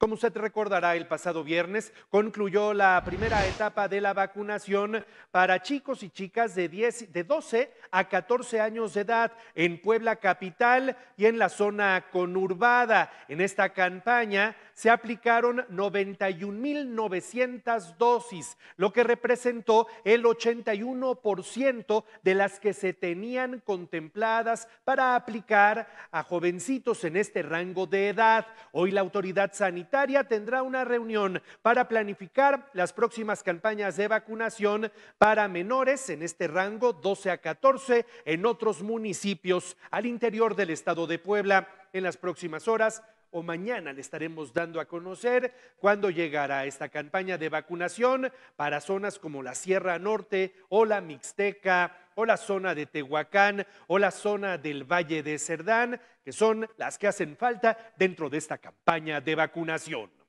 Como usted recordará, el pasado viernes concluyó la primera etapa de la vacunación para chicos y chicas de, de 12 a 14 años de edad en Puebla Capital y en la zona conurbada. En esta campaña se aplicaron 91.900 dosis, lo que representó el 81% de las que se tenían contempladas para aplicar a jovencitos en este rango de edad. Hoy la autoridad sanitaria tendrá una reunión para planificar las próximas campañas de vacunación para menores en este rango 12 a 14 en otros municipios al interior del estado de Puebla. En las próximas horas o mañana le estaremos dando a conocer cuándo llegará esta campaña de vacunación para zonas como la Sierra Norte o la Mixteca o la zona de Tehuacán o la zona del Valle de Cerdán, que son las que hacen falta dentro de esta campaña de vacunación.